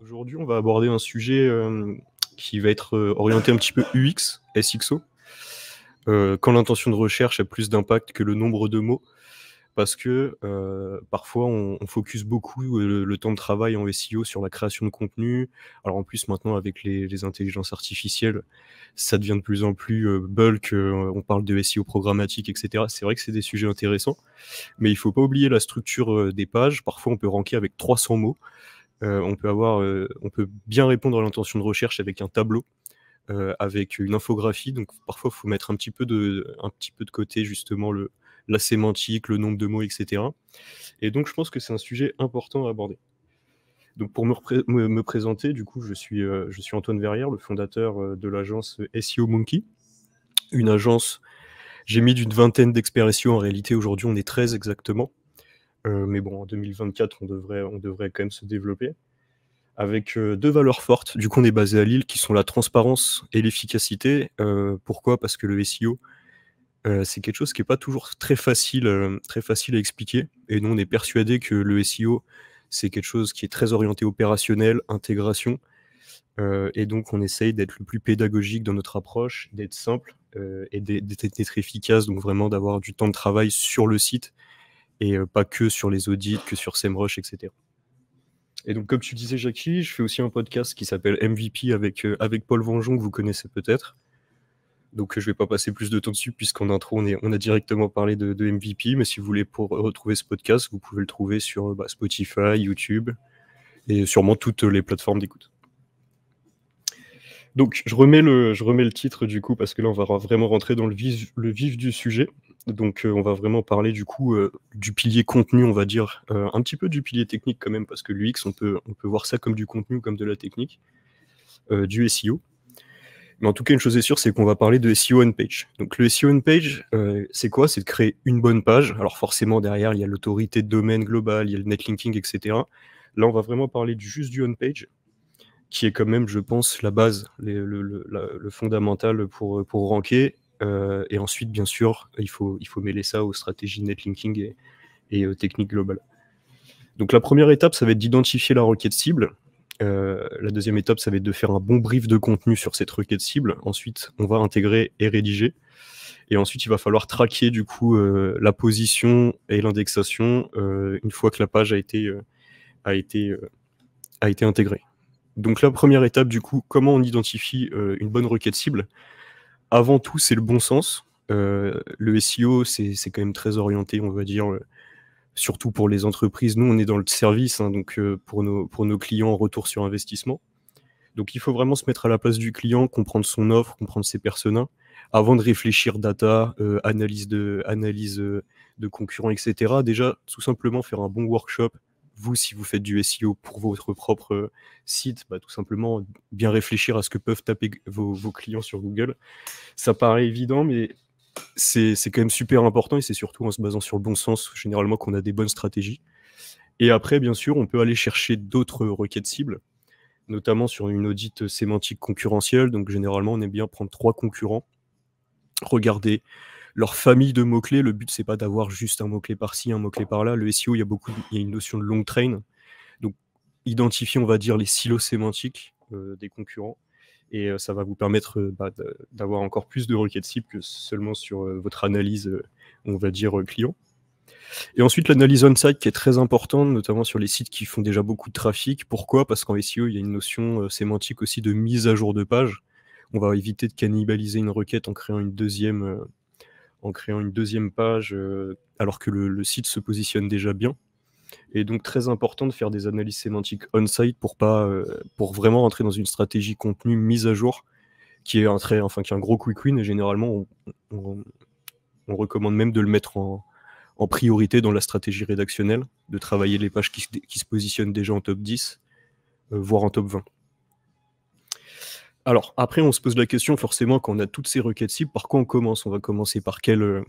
Aujourd'hui, on va aborder un sujet euh, qui va être euh, orienté un petit peu UX, SXO. Euh, quand l'intention de recherche a plus d'impact que le nombre de mots, parce que euh, parfois on, focus beaucoup le, temps de travail en SEO sur la création de contenu. Alors en plus maintenant avec les, les intelligences artificielles, ça devient de plus en plus bulk, on parle de SEO programmatique, etc. C'est vrai que c'est des sujets intéressants, mais il ne faut pas oublier la structure des pages. Parfois on peut ranker avec 300 mots. Euh, on, peut avoir, euh, on peut bien répondre à l'intention de recherche avec un tableau. Euh, avec une infographie, donc parfois il faut mettre un petit peu de, un petit peu de côté justement la sémantique, le nombre de mots, etc. Et donc je pense que c'est un sujet important à aborder. Donc pour me, présenter, du coup, je suis, je suis Antoine Verrière, le fondateur de l'agence SEO Monkey, une agence, j'ai mis d'une vingtaine d'expérimentations en réalité, aujourd'hui on est 13 exactement, euh, mais bon, en 2024, on devrait, quand même se développer avec euh, deux valeurs fortes. Du coup, on est basé à Lille, qui sont la transparence et l'efficacité. Euh, pourquoi Parce que le SEO, c'est quelque chose qui n'est pas toujours très facile, très facile à expliquer. Et nous, on est persuadé que le SEO, c'est quelque chose qui est très orienté opérationnel, intégration. et donc, on essaye d'être le plus pédagogique dans notre approche, d'être simple et d'être efficace, donc vraiment d'avoir du temps de travail sur le site et euh, pas que sur les audits, que sur SEMrush, etc. Et donc, comme tu disais, Jackie, je fais aussi un podcast qui s'appelle MVP avec, euh, avec Paul Vengeon, que vous connaissez peut-être. Donc, euh, je ne vais pas passer plus de temps dessus, puisqu'en intro, on, a directement parlé de, MVP. Mais si vous voulez pour retrouver ce podcast, vous pouvez le trouver sur bah, Spotify, YouTube et sûrement toutes les plateformes d'écoute. Donc, je remets, le, je remets le titre du coup, parce que là, on va vraiment rentrer dans le vif du sujet. Donc euh, on va vraiment parler du coup euh, du pilier contenu, on va dire, euh, un petit peu du pilier technique quand même, parce que l'UX, on peut, on peut voir ça comme du contenu, comme de la technique, du SEO. Mais en tout cas, une chose est sûre, c'est qu'on va parler de SEO on-page. Donc le SEO on-page, c'est quoi C'est de créer une bonne page. Alors forcément, derrière, il y a l'autorité de domaine globale, il y a le netlinking, etc. Là, on va vraiment parler du, juste du on-page, qui est quand même, je pense, la base, le, fondamental pour, pour ranker euh, et ensuite, bien sûr, il faut, mêler ça aux stratégies netlinking et, et aux techniques globales. Donc la première étape, ça va être d'identifier la requête cible. Euh, la deuxième étape, ça va être de faire un bon brief de contenu sur cette requête cible. Ensuite, on va intégrer et rédiger. Et ensuite, il va falloir traquer du euh, la position et l'indexation une fois que la page a été, a été intégrée. Donc la première étape, du coup, comment on identifie une bonne requête cible avant tout, c'est le bon sens. Euh, le SEO, c'est quand même très orienté, on va dire, euh, surtout pour les entreprises. Nous, on est dans le service, hein, donc euh, pour, nos, pour nos clients, retour sur investissement. Donc il faut vraiment se mettre à la place du client, comprendre son offre, comprendre ses personas, avant de réfléchir data, analyse, de, analyse de concurrents, etc. Déjà, tout simplement faire un bon workshop vous, si vous faites du SEO pour votre propre euh, site, bah, tout simplement bien réfléchir à ce que peuvent taper vos, vos clients sur Google. Ça paraît évident, mais c'est quand même super important et c'est surtout en se basant sur le bon sens, généralement, qu'on a des bonnes stratégies. Et après, bien sûr, on peut aller chercher d'autres requêtes cibles, notamment sur une audite sémantique concurrentielle. Donc, généralement, on aime bien prendre trois concurrents, regarder leur famille de mots-clés. Le but, c'est pas d'avoir juste un mot-clé par-ci, un mot-clé par-là. Le SEO, il y a beaucoup, une notion de long train. Donc, identifier, on va dire, les silos sémantiques euh, des concurrents. Et euh, ça va vous permettre euh, bah, d'avoir encore plus de requêtes cibles que seulement sur votre analyse, on va dire, client. Et ensuite, l'analyse on-site qui est très importante, notamment sur les sites qui font déjà beaucoup de trafic. Pourquoi Parce qu'en SEO, il y a une notion sémantique aussi de mise à jour de page. On va éviter de cannibaliser une requête en créant une deuxième en créant une deuxième page euh, alors que le, site se positionne déjà bien. Et donc très important de faire des analyses sémantiques on-site pour, pas, euh, pour vraiment rentrer dans une stratégie contenu mise à jour qui est un très, enfin qui est un gros quick win et généralement on, recommande même de le mettre en, priorité dans la stratégie rédactionnelle, de travailler les pages qui, se positionnent déjà en top 10, euh, voire en top 20 alors, après, on se pose la question forcément quand on a toutes ces requêtes cibles, par quoi on commence On va commencer par quel, euh,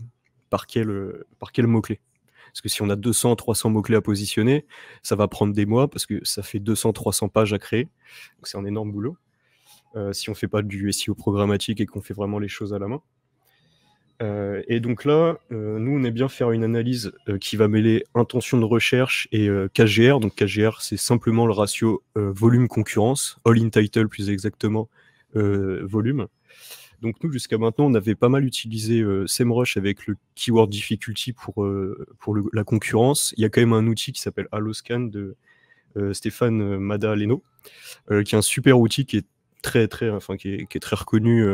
par euh, par quel mot-clé Parce que si on a 200, 300 mots-clés à positionner, ça va prendre des mois parce que ça fait 200, 300 pages à créer. c'est un énorme boulot. Euh, si on ne fait pas du SEO programmatique et qu'on fait vraiment les choses à la main. et donc là, nous, on aime bien faire une analyse qui va mêler intention de recherche et KGR. Donc KGR, c'est simplement le ratio volume concurrence, all in title plus exactement, euh, volume. Donc nous, jusqu'à maintenant, on avait pas mal utilisé euh, SEMrush avec le keyword difficulty pour, euh, pour la concurrence. Il y a quand même un outil qui s'appelle Alloscan de Stéphane Madaleno, qui est un super outil qui est très, très, enfin, qui est, très reconnu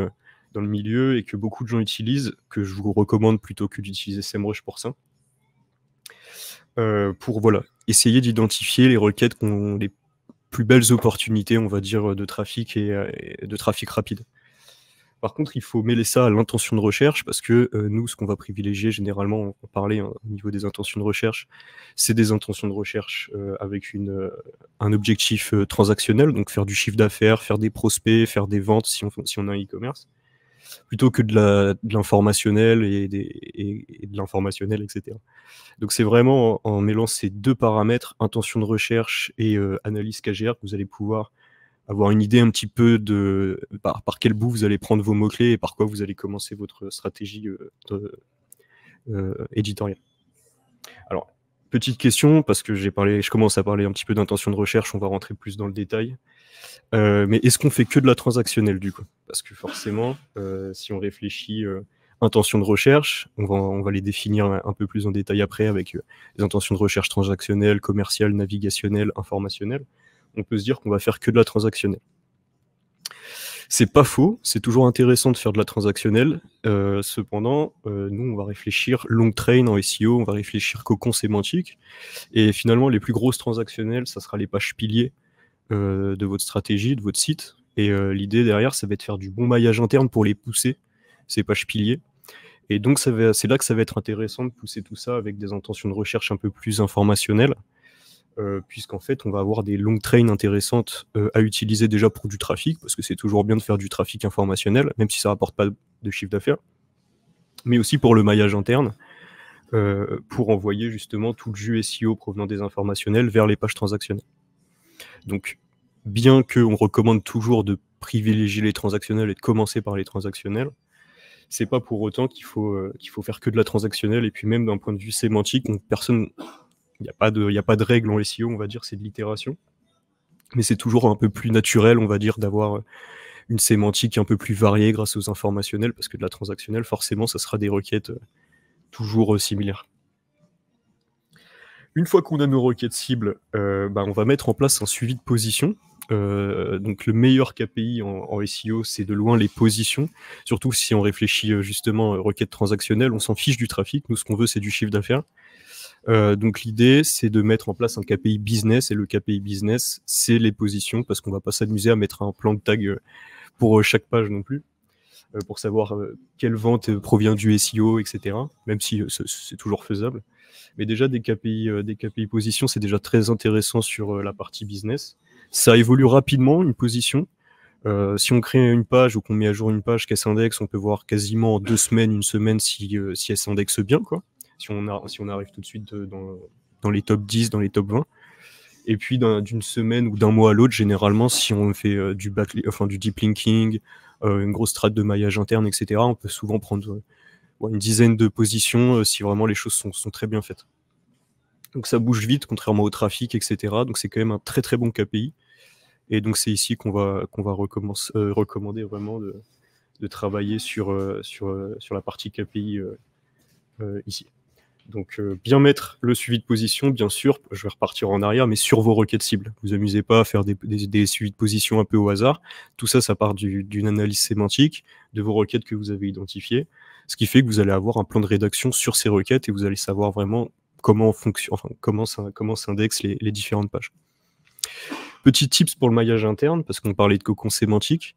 dans le milieu et que beaucoup de gens utilisent, que je vous recommande plutôt que d'utiliser SEMrush pour ça. pour voilà, essayer d'identifier les requêtes, qu'on les plus belles opportunités, on va dire, euh, de trafic euh, et, de trafic rapide. Par contre, il faut mêler ça à l'intention de recherche parce que euh, nous, ce qu'on va privilégier généralement, on parlait hein, au niveau des intentions de recherche, c'est des intentions de recherche avec une, un objectif transactionnel, donc faire du chiffre d'affaires, faire des prospects, faire des ventes si on, si on a un e-commerce plutôt que de l'informationnel et, de l'informationnel, etc. Donc c'est vraiment en, mêlant ces deux paramètres, intention de recherche et euh, analyse KGR, que vous allez pouvoir avoir une idée un petit peu de par, quel bout vous allez prendre vos mots-clés et par quoi vous allez commencer votre stratégie euh, euh, éditoriale. Alors, petite question, parce que j'ai parlé, je commence à parler un petit peu d'intention de recherche, on va rentrer plus dans le détail. Euh, mais est-ce qu'on fait que de la transactionnelle du coup Parce que forcément, euh, si on réfléchit euh, intention de recherche, on va, on va les définir un, peu plus en détail après avec les intentions de recherche transactionnelles, commerciales, navigationnelles, informationnelles. On peut se dire qu'on va faire que de la transactionnelle. C'est pas faux, c'est toujours intéressant de faire de la transactionnelle. Euh, cependant, euh, nous, on va réfléchir long train en SEO, on va réfléchir cocon sémantique. Et finalement, les plus grosses transactionnelles, ça sera les pages piliers euh, de votre stratégie, de votre site. Et euh, l'idée derrière, ça va être de faire du bon maillage interne pour les pousser, ces pages piliers. Et donc, c'est là que ça va être intéressant de pousser tout ça avec des intentions de recherche un peu plus informationnelles. Euh, puisqu'en fait, on va avoir des longues trains intéressantes euh, à utiliser déjà pour du trafic, parce que c'est toujours bien de faire du trafic informationnel, même si ça ne rapporte pas de chiffre d'affaires, mais aussi pour le maillage interne, euh, pour envoyer justement tout le jus SEO provenant des informationnels vers les pages transactionnelles. Donc, bien qu'on recommande toujours de privilégier les transactionnels et de commencer par les transactionnels, c'est pas pour autant qu'il faut, qu'il faut faire que de la transactionnelle, et puis même d'un point de vue sémantique, donc personne il n'y a, pas de, a pas de règle en SEO, on va dire, c'est de l'itération. Mais c'est toujours un peu plus naturel, on va dire, d'avoir euh, une sémantique un peu plus variée grâce aux informationnels, parce que de la transactionnelle, forcément, ça sera des requêtes euh, toujours euh, similaires. Une fois qu'on a nos requêtes cibles, bah, on va mettre en place un suivi de position. donc le meilleur KPI en, en SEO, c'est de loin les positions. Surtout si on réfléchit justement requêtes transactionnelles, on s'en fiche du trafic. Nous, ce qu'on veut, c'est du chiffre d'affaires. Euh, donc l'idée, c'est de mettre en place un KPI business et le KPI business, c'est les positions parce qu'on va pas s'amuser à mettre un plan de tag euh, pour euh, chaque page non plus pour savoir quelle vente provient du SEO, etc. Même si c'est toujours faisable. Mais déjà, des KPI, des KPI position, c'est déjà très intéressant sur la partie business. Ça évolue rapidement, une position. si on crée une page ou qu'on met à jour une page qu'elle s'indexe, on peut voir quasiment en deux semaines, une semaine si, si elle s'indexe bien. Quoi si on, a, si on arrive tout de suite euh, dans, les top 10, dans les top 20. Et puis d'une semaine ou d'un mois à l'autre, généralement, si on fait euh, du, back, enfin, du deep linking, euh, une grosse strate de maillage interne, etc., on peut souvent prendre une dizaine de positions si vraiment les choses sont, très bien faites. Donc ça bouge vite, contrairement au trafic, etc. Donc c'est quand même un très très bon KPI. Et donc c'est ici qu'on va, qu'on va recommander vraiment de, travailler sur, sur, sur la partie KPI ici. Donc, euh, bien mettre le suivi de position, bien sûr. Je vais repartir en arrière, mais sur vos requêtes cibles. Vous amusez pas à faire des, des, suivis de position un peu au hasard. Tout ça, ça part d'une analyse sémantique de vos requêtes que vous avez identifiées. Ce qui fait que vous allez avoir un plan de rédaction sur ces requêtes et vous allez savoir vraiment comment fonctionne, enfin, comment, comment s'indexent les, les différentes pages. Petit tips pour le maillage interne, parce qu'on parlait de cocon sémantique.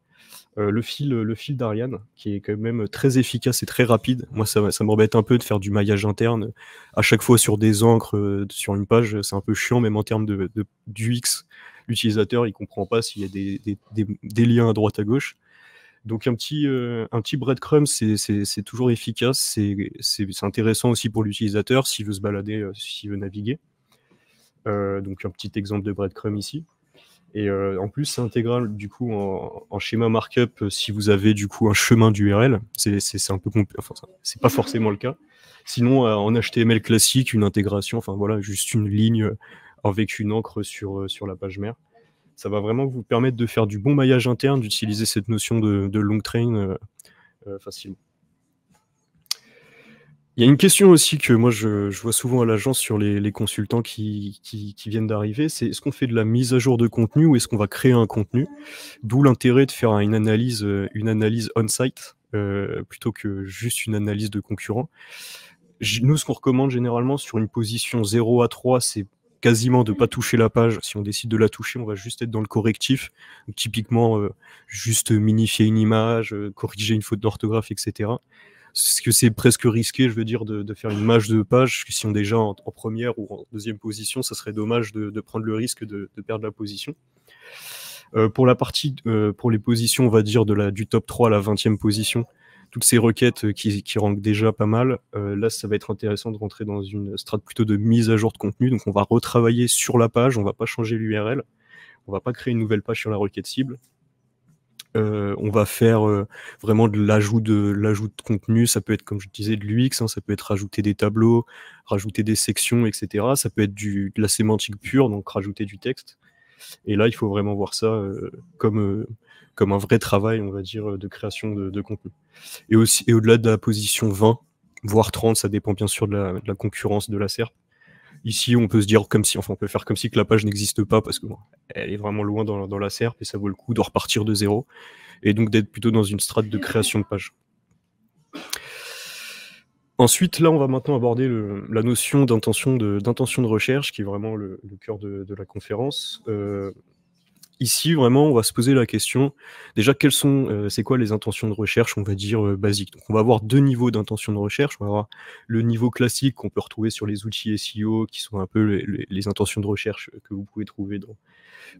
Euh, le fil, le fil d'Ariane, qui est quand même très efficace et très rapide. Moi, ça, ça m'embête un peu de faire du maillage interne à chaque fois sur des encres, euh, sur une page. C'est un peu chiant, même en termes de, d'UX. L'utilisateur, il comprend pas s'il y a des, liens à droite à gauche. Donc un petit, euh, un petit breadcrumb, c'est, toujours efficace, c'est, intéressant aussi pour l'utilisateur s'il veut se balader, s'il veut naviguer. donc un petit exemple de breadcrumb ici. Et euh, en plus, c'est intégral du coup en, schéma markup euh, si vous avez du coup un chemin d'URL. C'est un peu enfin, c'est pas forcément le cas. Sinon, euh, en HTML classique, une intégration, enfin voilà, juste une ligne avec une encre sur, sur la page mère. Ça va vraiment vous permettre de faire du bon maillage interne, d'utiliser cette notion de, long train facilement. Il y a une question aussi que moi je, vois souvent à l'agence sur les, consultants qui, viennent d'arriver, c'est est-ce qu'on fait de la mise à jour de contenu ou est-ce qu'on va créer un contenu D'où l'intérêt de faire une analyse, euh, une analyse on-site euh, plutôt que juste une analyse de concurrent. Nous, ce qu'on recommande généralement sur une position 0 à 3, c'est quasiment de ne pas toucher la page. Si on décide de la toucher, on va juste être dans le correctif. typiquement, euh, juste minifier une image, corriger une faute d'orthographe, etc ce que c'est presque risqué, je veux dire, de, faire une match de page. Si on est déjà en, première ou en deuxième position, ça serait dommage de, prendre le risque de, perdre la position. Euh, pour la partie, euh, pour les positions, on va dire de la, du top 3 à la 20e position, toutes ces requêtes euh, qui, qui déjà pas mal, là, ça va être intéressant de rentrer dans une strate plutôt de mise à jour de contenu. Donc, on va retravailler sur la page, on va pas changer l'URL, on va pas créer une nouvelle page sur la requête cible, euh, on va faire euh, vraiment de l'ajout de l'ajout de contenu. Ça peut être, comme je disais, de l'UX, hein. ça peut être rajouter des tableaux, rajouter des sections, etc. Ça peut être de la sémantique pure, donc rajouter du texte. Et là, il faut vraiment voir ça euh, comme, comme un vrai travail, on va dire, de création de, contenu. Et aussi, et au-delà de la position 20, voire 30, ça dépend bien sûr de la, de la concurrence de la SERP. Ici, on peut se dire comme si, enfin, on peut faire comme si que la page n'existe pas parce que elle est vraiment loin dans, la SERP et ça vaut le coup de repartir de zéro et donc d'être plutôt dans une strate de création de page. Ensuite, là, on va maintenant aborder la notion d'intention de, de, recherche, qui est vraiment le, cœur de, la conférence. Euh, ici, vraiment, on va se poser la question, déjà, quelles sont, euh, c'est quoi les intentions de recherche, on va dire, euh, basiques. Donc, on va avoir deux niveaux d'intentions de recherche. On va avoir le niveau classique qu'on peut retrouver sur les outils SEO, qui sont un peu les, intentions de recherche que vous pouvez trouver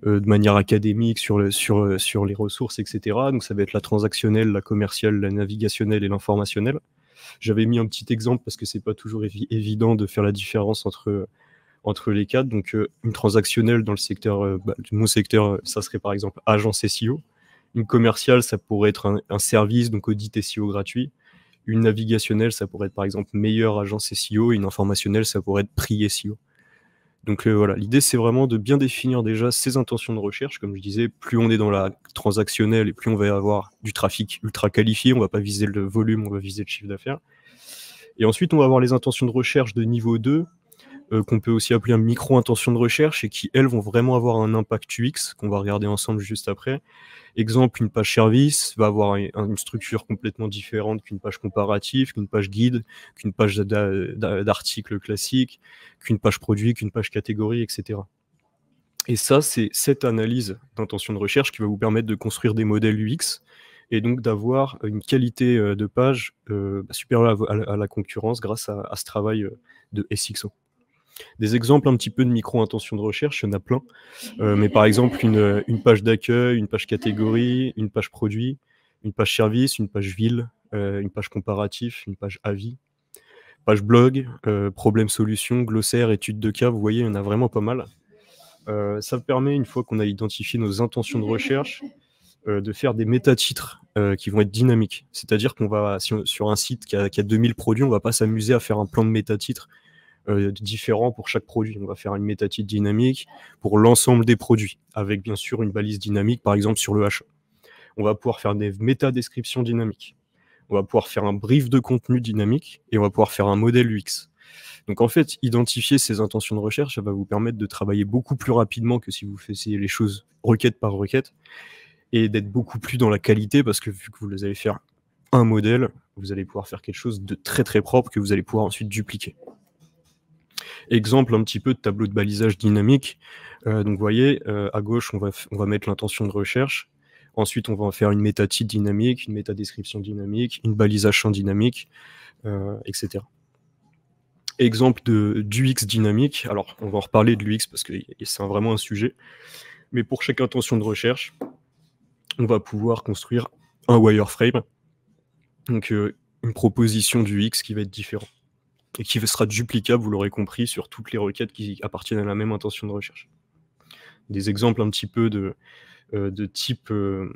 euh, de manière académique sur, les ressources, etc. Donc, ça va être la transactionnelle, la commerciale, la navigationnelle et l'informationnelle. J'avais mis un petit exemple parce que c'est pas toujours évident de faire la différence entre entre les quatre. Donc, euh, une transactionnelle dans le secteur, euh, bah, mon secteur, euh, ça serait par exemple agence SEO. Une commerciale, ça pourrait être un, service, donc audit SEO gratuit. Une navigationnelle, ça pourrait être par exemple meilleure agence SEO. Une informationnelle, ça pourrait être prix SEO. Donc voilà, l'idée c'est vraiment de bien définir déjà ses intentions de recherche. Comme je disais, plus on est dans la transactionnelle et plus on va avoir du trafic ultra qualifié, on va pas viser le volume, on va viser le chiffre d'affaires. Et ensuite, on va avoir les intentions de recherche de niveau 2, euh, qu'on peut aussi appeler un micro-intention de recherche et qui, elles, vont vraiment avoir un impact UX qu'on va regarder ensemble juste après. Exemple, une page service va avoir une structure complètement différente qu'une page comparative, qu'une page guide, qu'une page d'article classique, qu'une page produit, qu'une page catégorie, etc. Et ça, c'est cette analyse d'intention de recherche qui va vous permettre de construire des modèles UX et donc d'avoir une qualité euh, de page euh, bah, supérieure à, la concurrence grâce à ce travail de SXO. Des exemples un petit peu de micro intentions de recherche, il y en a plein. Euh, mais par exemple, une, page d'accueil, une page catégorie, une page produit, une page service, une page ville, euh, une page comparatif, une page avis, page blog, euh, problème solution, glossaire, étude de cas, vous voyez, il y en a vraiment pas mal. ça permet, une fois qu'on a identifié nos intentions de recherche, de faire des métatitres euh, qui vont être dynamiques. C'est-à-dire qu'on va, sur un site qui a, 2000 produits, on va pas s'amuser à faire un plan de métatitres euh, différents pour chaque produit. On va faire une métatite dynamique pour l'ensemble des produits, avec bien sûr une balise dynamique, par exemple sur le h1. On va pouvoir faire des métadescriptions dynamiques. On va pouvoir faire un brief de contenu dynamique et on va pouvoir faire un modèle UX. Donc en fait, identifier ces intentions de recherche, ça va vous permettre de travailler beaucoup plus rapidement que si vous faisiez les choses requête par requête et d'être beaucoup plus dans la qualité parce que vu que vous allez faire un modèle, vous allez pouvoir faire quelque chose de très très propre que vous allez pouvoir ensuite dupliquer. Exemple un petit peu de tableau de balisage dynamique. Euh, donc, vous voyez, euh, à gauche, on va, on va mettre l'intention de recherche. Ensuite, on va en faire une métatite dynamique, une métadescription dynamique, une balisage champ dynamique, euh, etc. Exemple d'UX dynamique. Alors, on va en reparler de l'UX parce que c'est vraiment un sujet. Mais pour chaque intention de recherche, on va pouvoir construire un wireframe, donc une proposition d'UX qui va être différente et qui sera duplicable, vous l'aurez compris, sur toutes les requêtes qui appartiennent à la même intention de recherche. Des exemples un petit peu de, euh, de type euh,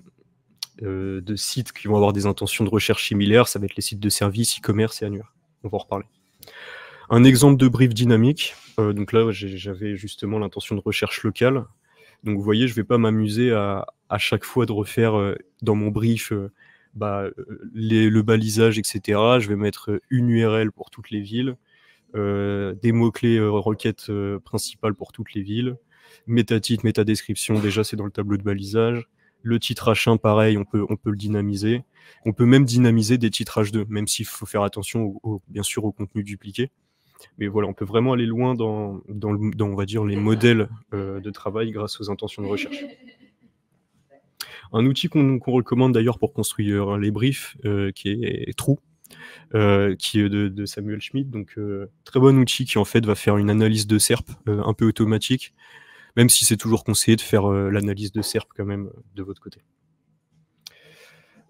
euh, de sites qui vont avoir des intentions de recherche similaires, ça va être les sites de services, e-commerce et annuaire. On va en reparler. Un exemple de brief dynamique. donc là, j'avais justement l'intention de recherche locale. Donc vous voyez, je ne vais pas m'amuser à, chaque fois de refaire dans mon brief bah, euh, le balisage, etc. Je vais mettre une URL pour toutes les villes, euh, des mots-clés euh, requêtes euh, principales pour toutes les villes, méta description déjà c'est dans le tableau de balisage. Le titre H1, pareil, on peut, on peut le dynamiser. On peut même dynamiser des titres H2, même s'il faut faire attention, bien sûr, au contenu dupliqué. Mais voilà, on peut vraiment aller loin dans, dans, dans on va dire, les modèles euh, de travail grâce aux intentions de recherche. Un outil qu'on recommande d'ailleurs pour construire hein, les briefs, euh, qui est True, euh, qui est de, Samuel Schmidt. Donc, euh, très bon outil qui en fait va faire une analyse de SERP un peu automatique, même si c'est toujours conseillé de faire l'analyse de SERP quand même de votre côté.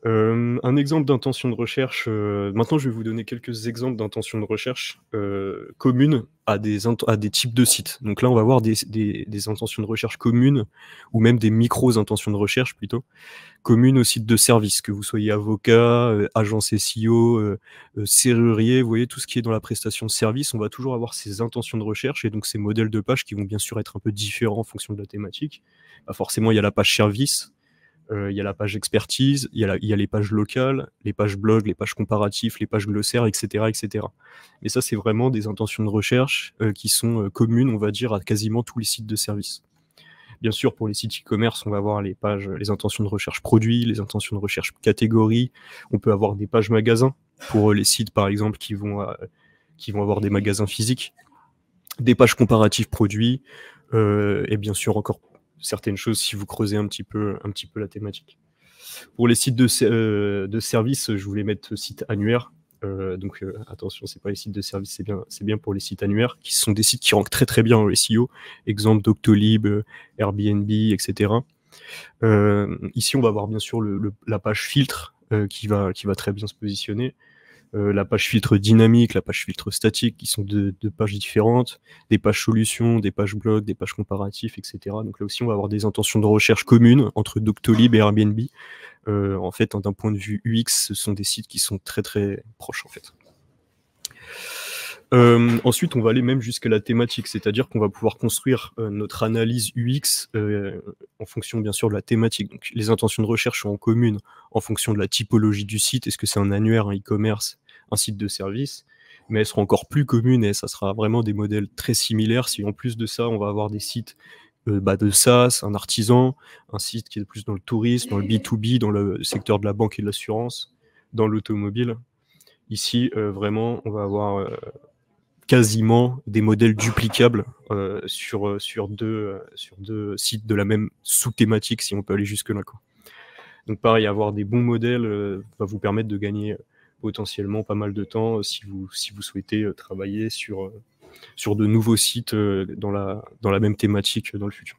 Euh, un exemple d'intention de recherche. Euh, maintenant, je vais vous donner quelques exemples d'intention de recherche euh, communes à des, à des types de sites. Donc là, on va voir des, des, intentions de recherche communes ou même des micros intentions de recherche plutôt communes aux sites de service, que vous soyez avocat, euh, agence SEO, serrurier, vous voyez tout ce qui est dans la prestation de service. On va toujours avoir ces intentions de recherche et donc ces modèles de pages qui vont bien sûr être un peu différents en fonction de la thématique. forcément, il y a la page service euh, il y a la page expertise, il y, a les pages locales, les pages blog, les pages comparatifs, les pages glossaires, etc. etc. Mais ça, c'est vraiment des intentions de recherche euh, qui sont euh, communes, on va dire, à quasiment tous les sites de service. Bien sûr, pour les sites e-commerce, on va avoir les pages, les intentions de recherche produits, les intentions de recherche catégories. On peut avoir des pages magasins pour les sites, par exemple, qui vont, qui vont avoir des magasins physiques, des pages comparatives produits, et bien sûr encore certaines choses si vous creusez un petit peu, un petit peu la thématique. Pour les sites de, euh, service, je voulais mettre site annuaire. Euh, donc euh, attention, c'est pas les sites de services, c'est bien, c'est bien pour les sites annuaires, qui sont des sites qui rentrent très très bien en SEO. Exemple Doctolib, Airbnb, etc. ici, on va voir bien sûr la page filtre qui, va, qui va très bien se positionner. Euh, la page filtre dynamique, la page filtre statique, qui sont deux, pages différentes, des pages solutions, des pages blog, des pages comparatifs, etc. Donc là aussi, on va avoir des intentions de recherche communes entre Doctolib et Airbnb. Euh, en fait, d'un point de vue UX, ce sont des sites qui sont très très proches en fait. Euh, ensuite, on va aller même jusqu'à la thématique, c'est-à-dire qu'on va pouvoir construire notre analyse UX en fonction bien sûr de la thématique. Donc, les intentions de recherche sont en commune en fonction de la typologie du site. Est-ce que c'est un annuaire, un e-commerce un site de service, mais elles seront encore plus communes et ça sera vraiment des modèles très similaires si en plus de ça, on va avoir des sites euh, bah, de SaaS, un artisan, un site qui est plus dans le tourisme, dans le B2B, dans le secteur de la banque et de l'assurance, dans l'automobile. Ici, euh, vraiment, on va avoir euh, quasiment des modèles duplicables euh, sur, sur, deux, sur deux sites de la même sous-thématique, si on peut aller jusque-là. Donc pareil, avoir des bons modèles va vous permettre de gagner potentiellement pas mal de temps euh, si vous, si vous souhaitez euh, travailler sur, euh, sur de nouveaux sites dans, la, dans la même thématique dans le futur.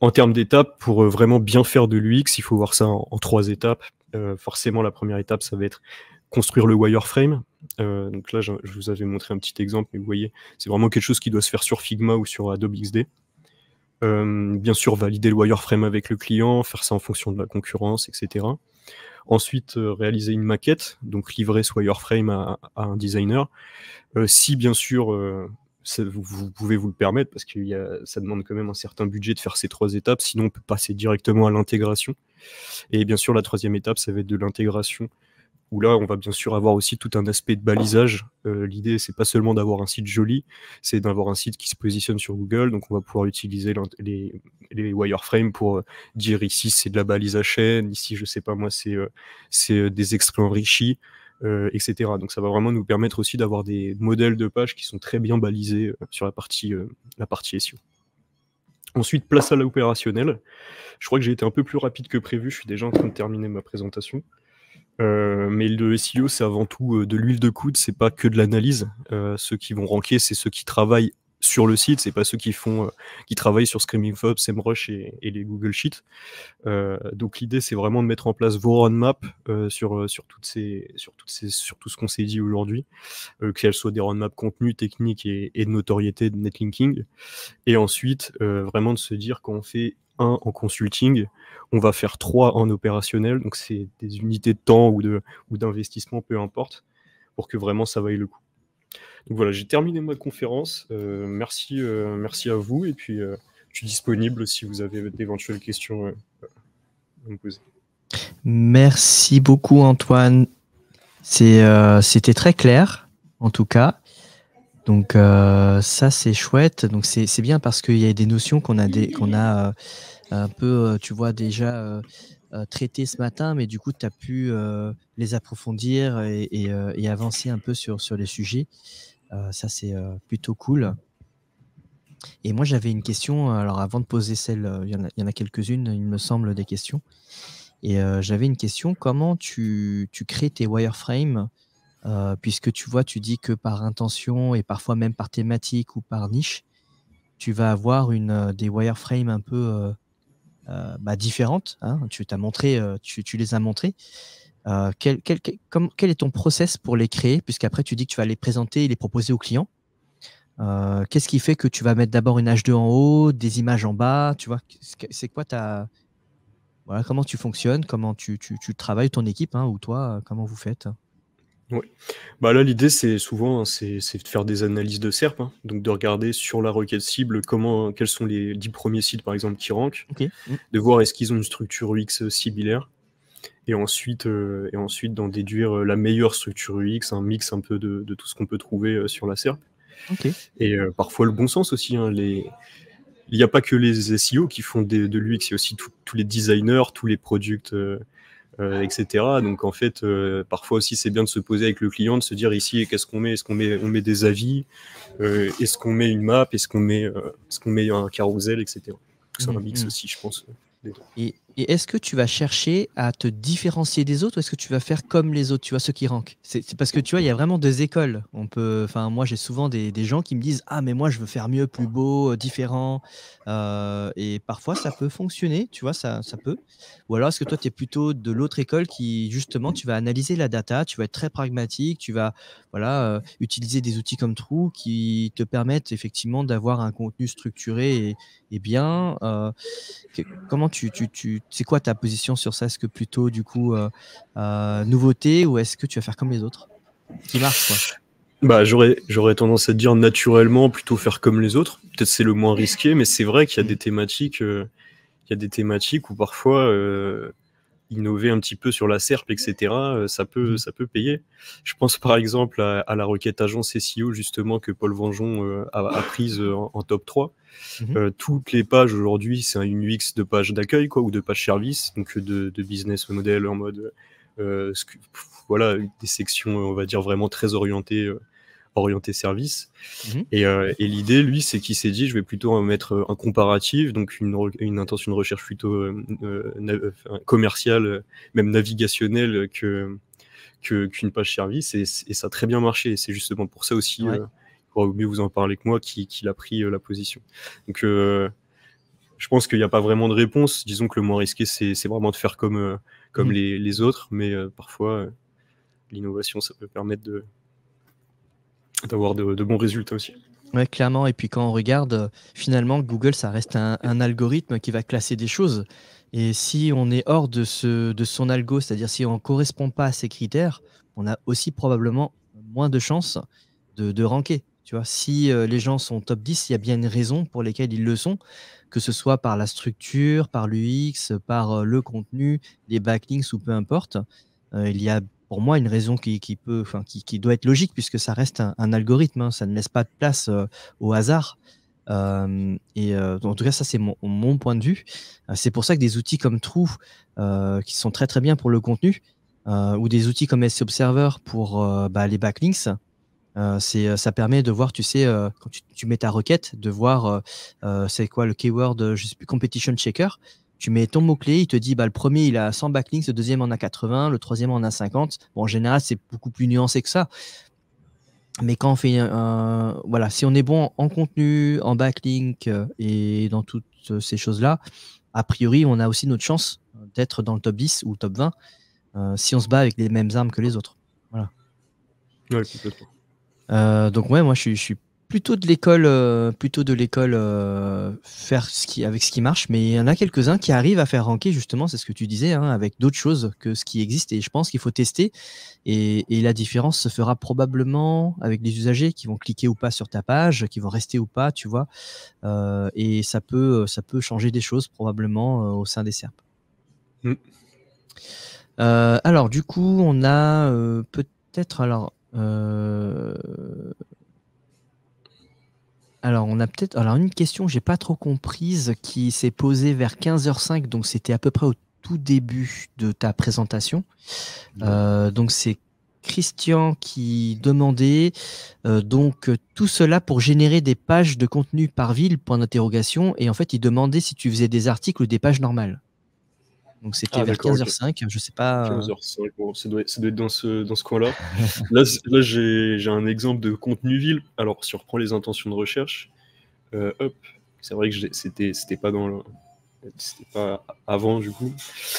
En termes d'étapes, pour vraiment bien faire de l'UX, il faut voir ça en, trois étapes. forcément, la première étape, ça va être construire le wireframe. donc là, je, vous avais montré un petit exemple, mais vous voyez, c'est vraiment quelque chose qui doit se faire sur Figma ou sur Adobe XD. bien sûr, valider le wireframe avec le client, faire ça en fonction de la concurrence, etc. Ensuite, euh, réaliser une maquette, donc livrer ce wireframe à, un designer. Euh, si, bien sûr, euh, vous, vous, pouvez vous le permettre parce que ça demande quand même un certain budget de faire ces trois étapes. Sinon, on peut passer directement à l'intégration. Et bien sûr, la troisième étape, ça va être de l'intégration où là, on va bien sûr avoir aussi tout un aspect de balisage. Euh, L'idée, c'est pas seulement d'avoir un site joli, c'est d'avoir un site qui se positionne sur Google. Donc, on va pouvoir utiliser les, wireframes pour euh, dire ici, c'est de la balise à chaîne, ici, je sais pas moi, c'est euh, euh, des extraits enrichis, etc. Donc, ça va vraiment nous permettre aussi d'avoir des modèles de pages qui sont très bien balisés sur la partie, la partie SEO. Ensuite, place à l'opérationnel. Je crois que j'ai été un peu plus rapide que prévu. Je suis déjà en train de terminer ma présentation. Euh, mais le SEO, c'est avant tout euh, de l'huile de coude, c'est pas que de l'analyse. Euh, ceux qui vont ranker, c'est ceux qui travaillent sur le site, c'est pas ceux qui font, qui travaillent sur Screaming Fob, SEMrush et, les Google Sheets. donc l'idée, c'est vraiment de mettre en place vos roadmaps sur sur toutes ces, sur tout ce qu'on s'est dit aujourd'hui, qu'elles soient des roadmaps contenu, technique et, et, de notoriété de netlinking. Et ensuite, vraiment de se dire qu'on fait un en consulting, on va faire trois en opérationnel, donc c'est des unités de temps ou d'investissement, ou peu importe, pour que vraiment ça vaille le coup. Donc voilà, j'ai terminé ma conférence. Euh, merci, euh, merci à vous. Et puis, euh, je suis disponible si vous avez d'éventuelles questions à me poser. Merci beaucoup, Antoine. C'était très clair, en tout cas. Donc, ça, c'est chouette. Donc, c'est bien parce qu'il y a des notions qu'on a, des, a un peu, euh, tu vois, déjà euh, euh, traité ce matin, mais du coup, tu as pu les approfondir et, avancer un peu sur, les sujets. ça, c'est plutôt cool. Et moi, j'avais une question. Alors, avant de poser celle, il y en a, quelques-unes, il me semble, des questions. Et j'avais une question. Comment tu, crées tes wireframes Puisque tu vois, tu dis que par intention et parfois même par thématique ou par niche, tu vas avoir des wireframes un peu euh, bah, différentes. Hein. Tu, as montré, euh, tu, les as montrées. Euh, quel, est ton process pour les créer Puisqu'après, tu dis que tu vas les présenter et les proposer aux clients. qu'est-ce qui fait que tu vas mettre d'abord une H2 en haut, des images en bas Tu vois, c'est quoi Voilà, comment tu fonctionnes Comment tu, travailles ton équipe hein, ou toi Comment vous faites oui. Bah là, l'idée, c'est souvent hein, c'est de faire des analyses de SERP, hein. donc de regarder sur la requête cible comment, quels sont les 10 premiers sites, par exemple, qui rankent, mm. de voir est-ce qu'ils ont une structure UX similaire, et ensuite, euh, et ensuite d'en déduire euh, la meilleure structure UX, un mix un peu de, de tout ce qu'on peut trouver euh, sur la SERP. Et parfois le bon sens aussi. Hein, les... Il n'y a pas que les SEO qui font des, de l'UX, il y a aussi tous les designers, tous les producteurs, euh, etc. Donc en fait, euh, parfois aussi, c'est bien de se poser avec le client, de se dire ici, qu'est-ce qu'on met Est-ce qu'on met, on met des avis euh, Est-ce qu'on met une map Est-ce qu'on met, ce met un carrousel, etc. C'est un mix mm-hmm. aussi, je pense. Et, et est-ce que tu vas chercher à te différencier des autres ou est-ce que tu vas faire comme les autres, tu vois, ceux qui rankent C'est parce que tu vois, il y a vraiment deux écoles. On peut, enfin, moi j'ai souvent des, gens qui me disent ah mais moi je veux faire mieux, plus beau, euh, différent. Euh, et parfois ça peut fonctionner, tu vois, ça, ça peut. Ou alors est-ce que toi tu es plutôt de l'autre école qui justement tu vas analyser la data, tu vas être très pragmatique, tu vas voilà euh, utiliser des outils comme Trou qui te permettent effectivement d'avoir un contenu structuré et, eh bien, euh, comment tu, tu, tu c'est quoi ta position sur ça Est-ce que plutôt du coup euh, euh, nouveauté ou est-ce que tu vas faire comme les autres qui marche quoi bah, j'aurais, j'aurais tendance à dire naturellement plutôt faire comme les autres. Peut-être c'est le moins risqué, mais c'est vrai qu'il y a des thématiques, il y a des thématiques où parfois innover un petit peu sur la SERP, etc., euh, ça peut, mmh. ça peut payer. Je pense par exemple à, la requête agence SEO, justement, que Paul Vengeon euh, a, a, prise euh, en, top 3. Mmh. toutes les pages aujourd'hui, c'est une UX de page d'accueil quoi, ou de page service, donc de, business model en mode. voilà, des sections, on va dire, vraiment très orientées orienté service. Mhm. Et, euh, et l'idée, lui, c'est qu'il s'est dit, je vais plutôt mettre euh, un comparatif, donc une, une intention de recherche plutôt euh, commerciale, même navigationnelle, que qu'une page service. Et, ça a très bien marché. C'est justement pour ça aussi, ouais. mieux vous en parler que moi, qu'il a pris la position. Donc, je pense qu'il n'y a pas vraiment de réponse. Disons que le moins risqué, c'est vraiment de faire comme, comme mhm. les, autres, mais parfois, l'innovation, ça peut permettre de d'avoir de, bons résultats aussi. Oui, clairement. Et puis quand on regarde, finalement, Google, ça reste un, algorithme qui va classer des choses. Et si on est hors de, ce, de son algo, c'est-à-dire si on ne correspond pas à ses critères, on a aussi probablement moins de chances de, de ranker. Tu vois, si euh, les gens sont top 10, il y a bien une raison pour laquelle ils le sont, que ce soit par la structure, par l'UX, par euh, le contenu, les backlinks ou peu importe. Euh, il y a pour moi une raison qui, peut, enfin, qui, doit être logique puisque ça reste un, algorithme, hein. ça ne laisse pas de place euh, au hasard. Euh, et euh, en tout cas, ça c'est mon, point de vue. c'est pour ça que des outils comme True, qui sont très très bien pour le contenu, ou des outils comme SC Observer pour bah, les backlinks, c'est, ça permet de voir, tu sais, quand tu, mets ta requête, de voir c'est quoi le keyword, je sais plus, competition checker, tu mets ton mot-clé, il te dit bah, le premier il a 100 backlinks, le deuxième en a 80, le troisième en a 50. Bon, en général, c'est beaucoup plus nuancé que ça. Mais quand on fait voilà, si on est bon en contenu, en backlink euh, et dans toutes euh, ces choses-là, a priori, on a aussi notre chance d'être dans le top 10 ou le top 20 euh, si on se bat avec les mêmes armes que les autres. Voilà. donc, ouais, moi, je suis plutôt de l'école, euh, plutôt de l'école euh, faire avec ce qui marche, mais il y en a quelques-uns qui arrivent à faire ranker justement, c'est ce que tu disais, hein, avec d'autres choses que ce qui existe. Et je pense qu'il faut tester. Et, la différence se fera probablement avec des usagers qui vont cliquer ou pas sur ta page, qui vont rester ou pas, tu vois. Euh, et ça peut, ça peut changer des choses probablement au sein des SERP. Mm. alors du coup, on a peut-être alors. Alors, on a peut-être. Alors, une question, j'ai pas trop comprise, qui s'est posée vers 15h05, donc c'était à peu près au tout début de ta présentation. Euh, donc, c'est Christian qui demandait euh, donc tout cela pour générer des pages de contenu par ville, point d'interrogation. Et en fait, il demandait si tu faisais des articles ou des pages normales. Donc c'était ah, vers 15h05, je je sais pas. 15h05, euh, ça, doit, être dans ce, coin-là. là, j'ai un exemple de contenu ville. Alors, si on reprend les intentions de recherche, euh, hop, c'est vrai que c'était pas dans le. pas avant, du coup.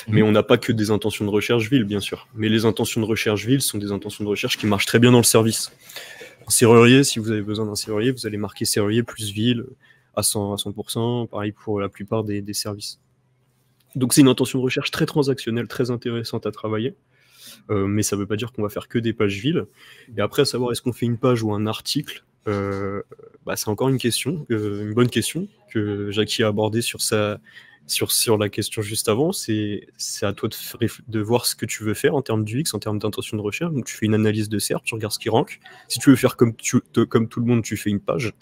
Mhm. Mais on n'a pas que des intentions de recherche ville, bien sûr. Mais les intentions de recherche ville sont des intentions de recherche qui marchent très bien dans le service. Un serrurier, si vous avez besoin d'un serrurier, vous allez marquer serrurier plus ville à 100%, à 100% pareil pour la plupart des services. Donc c'est une intention de recherche très transactionnelle, très intéressante à travailler. Euh, mais ça ne veut pas dire qu'on va faire que des pages villes. Et après, à savoir est-ce qu'on fait une page ou un article, euh, bah, c'est encore une question, euh, une bonne question que Jackie a abordée sur, sur, sur la question juste avant. C'est à toi de, voir ce que tu veux faire en termes d'UX, en termes d'intention de recherche. Donc tu fais une analyse de SERP, tu regardes ce qui rank. Si tu veux faire comme tout le monde, tu fais une page